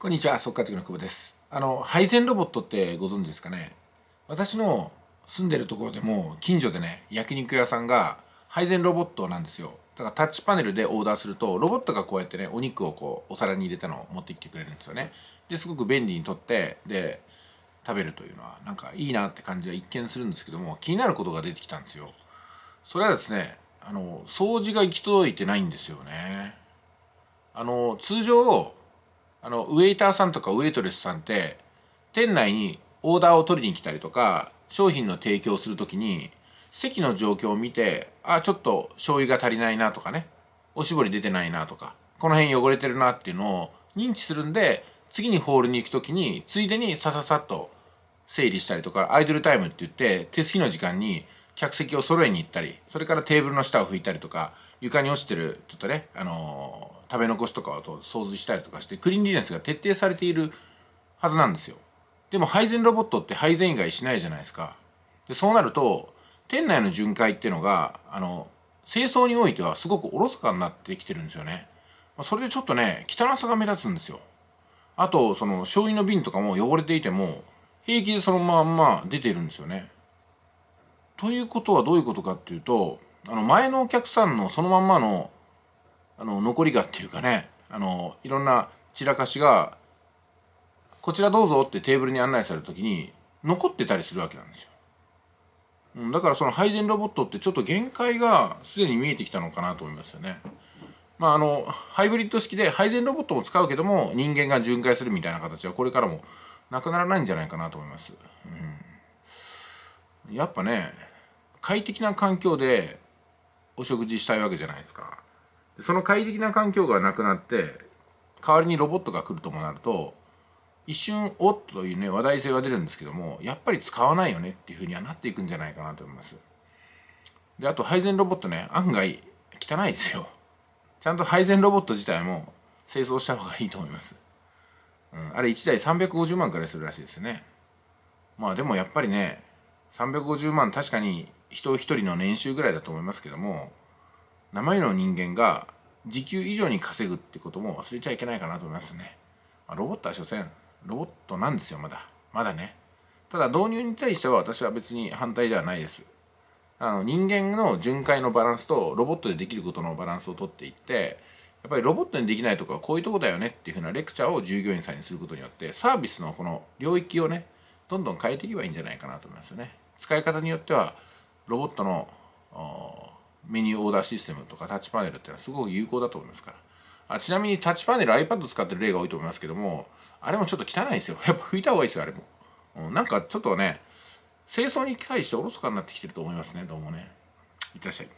こんにちは、速稼塾の久保です。あの、配膳ロボットってご存知ですかね私の住んでるところでも、近所でね、焼肉屋さんが配膳ロボットなんですよ。だからタッチパネルでオーダーすると、ロボットがこうやってね、お肉をこう、お皿に入れたのを持ってきてくれるんですよね。で、すごく便利にとって、で、食べるというのは、なんかいいなって感じは一見するんですけども、気になることが出てきたんですよ。それはですね、あの、掃除が行き届いてないんですよね。あの、通常、あのウェイターさんとかウェイトレスさんって店内にオーダーを取りに来たりとか商品の提供する時に席の状況を見てあちょっと醤油が足りないなとかねおしぼり出てないなとかこの辺汚れてるなっていうのを認知するんで次にホールに行く時についでにさささっと整理したりとかアイドルタイムって言って手すきの時間に客席を揃えに行ったりそれからテーブルの下を拭いたりとか床に落ちてるちょっとねあのー食べ残しとかを掃除したりとかしてクリーンリネスが徹底されているはずなんですよでも配膳ロボットって配膳以外しないじゃないですかでそうなると店内の巡回っていうのがあの清掃においてはすごくおろそかになってきてるんですよねそれでちょっとね汚さが目立つんですよあとその醤油の瓶とかも汚れていても平気でそのまんま出てるんですよねということはどういうことかっていうとあの前のお客さんのそのまんまのあの残りがっていうかねあのいろんな散らかしが「こちらどうぞ」ってテーブルに案内される時に残ってたりするわけなんですよ。だからその配膳ロボットってちょっと限界がすでに見えてきたのかなと思いますよね。まあ、あのハイブリッド式で配膳ロボットも使うけども人間が巡回するみたいな形はこれからもなくならないんじゃないかなと思います。うん、やっぱね快適な環境でお食事したいわけじゃないですか。その快適な環境がなくなって代わりにロボットが来るともなると一瞬「おっ」というね話題性が出るんですけどもやっぱり使わないよねっていうふうにはなっていくんじゃないかなと思いますであと配膳ロボットね案外汚いですよちゃんと配膳ロボット自体も清掃した方がいいと思います、うん、あれ1台350万くらいするらしいですねまあでもやっぱりね350万確かに人一人の年収ぐらいだと思いますけども名前の人間が時給以上に稼ぐってことも忘れちゃいけないかなと思いますね。まあ、ロボットは所詮ロボットなんですよまだまだね。ただ導入に対しては私は別に反対ではないです。あの人間の巡回のバランスとロボットでできることのバランスをとっていってやっぱりロボットにできないとかこういうとこだよねっていうふうなレクチャーを従業員さんにすることによってサービスのこの領域をねどんどん変えていけばいいんじゃないかなと思いますよね。使い方によってはロボットのメニューオーダーシステムとかタッチパネルっていうのはすごく有効だと思いますからあちなみにタッチパネル iPad 使ってる例が多いと思いますけどもあれもちょっと汚いですよやっぱ拭いた方がいいですよあれも、うん、なんかちょっとね清掃に対しておろそかになってきてると思いますねどうもねいってらっしゃい